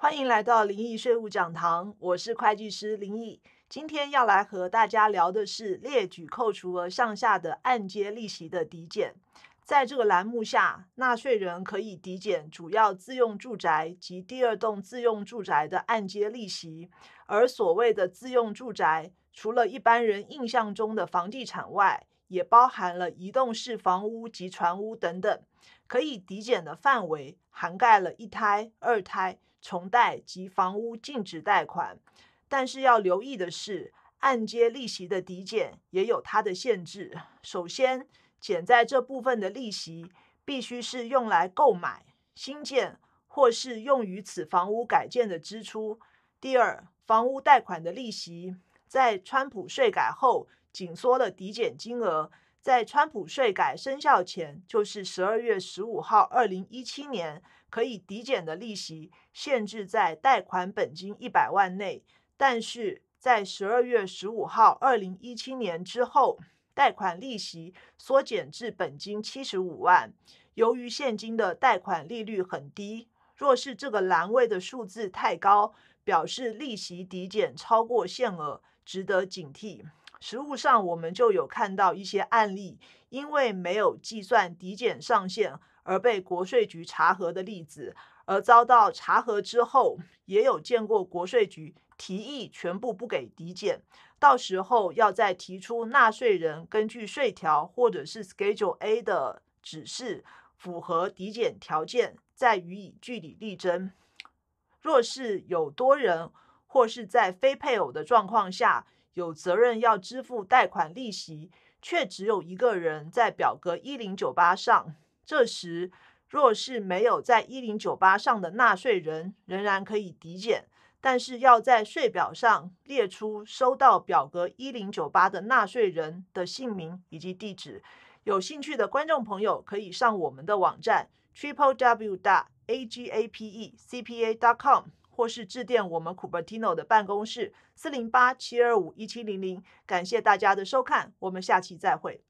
欢迎来到林毅税务讲堂，我是会计师林毅。今天要来和大家聊的是列举扣除额上下的按揭利息的抵减。在这个栏目下，纳税人可以抵减主要自用住宅及第二栋自用住宅的按揭利息。而所谓的自用住宅，除了一般人印象中的房地产外，也包含了移动式房屋及船屋等等，可以抵减的范围涵盖了一胎、二胎、重贷及房屋净值贷款。但是要留意的是，按揭利息的抵减也有它的限制。首先，减在这部分的利息必须是用来购买、新建或是用于此房屋改建的支出。第二，房屋贷款的利息在川普税改后。紧缩了抵减金额，在川普税改生效前，就是十二月十五号，二零一七年可以抵减的利息限制在贷款本金一百万内。但是在十二月十五号，二零一七年之后，贷款利息缩减至本金七十五万。由于现金的贷款利率很低，若是这个栏位的数字太高，表示利息抵减超过限额，值得警惕。实务上，我们就有看到一些案例，因为没有计算抵减上限而被国税局查核的例子，而遭到查核之后，也有见过国税局提议全部不给抵减，到时候要再提出纳税人根据税条或者是 Schedule A 的指示符合抵减条件，再予以据理力争。若是有多人或是在非配偶的状况下。有责任要支付贷款利息，却只有一个人在表格一零九八上。这时，若是没有在一零九八上的纳税人，仍然可以抵减，但是要在税表上列出收到表格一零九八的纳税人的姓名以及地址。有兴趣的观众朋友，可以上我们的网站 triple w 大 a g a p e c p a dot com。或是致电我们 Cupertino 的办公室四零八七二五一七零零，感谢大家的收看，我们下期再会。